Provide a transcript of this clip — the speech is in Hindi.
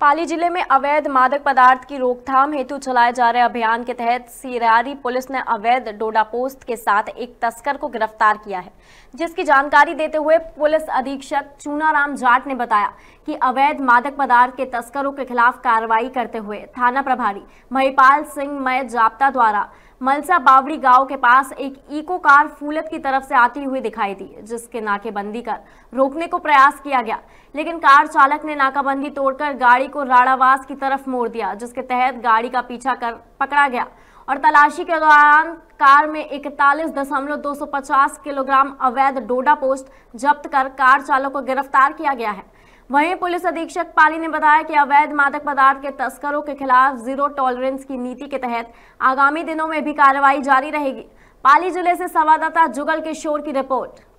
पाली जिले में अवैध मादक पदार्थ की रोकथाम हेतु चलाए जा रहे अभियान के तहत सिरारी पुलिस ने अवैध डोडा पोस्ट के साथ एक तस्कर को गिरफ्तार किया है जिसकी जानकारी देते हुए पुलिस अधीक्षक चूनाराम जाट ने बताया कि अवैध मादक पदार्थ के तस्करों के खिलाफ कार्रवाई करते हुए थाना प्रभारी महिपाल सिंह मय जाप्ता द्वारा मलसा बावड़ी गांव के पास एक इको कार फूलत की तरफ से आती हुई दिखाई दी जिसके नाकेबंदी कर रोकने को प्रयास किया गया लेकिन कार चालक ने नाकाबंदी तोड़कर गाड़ी को राड़ावास की तरफ मोड़ दिया जिसके तहत गाड़ी का पीछा कर पकड़ा गया और तलाशी के दौरान कार में इकतालीस दशमलव दो सौ पचास किलोग्राम अवैध डोडा पोस्ट जब्त कर कार चालक को गिरफ्तार किया गया है वहीं पुलिस अधीक्षक पाली ने बताया कि अवैध मादक पदार्थ के तस्करों के खिलाफ जीरो टॉलरेंस की नीति के तहत आगामी दिनों में भी कार्रवाई जारी रहेगी पाली जिले से संवाददाता जुगल किशोर की रिपोर्ट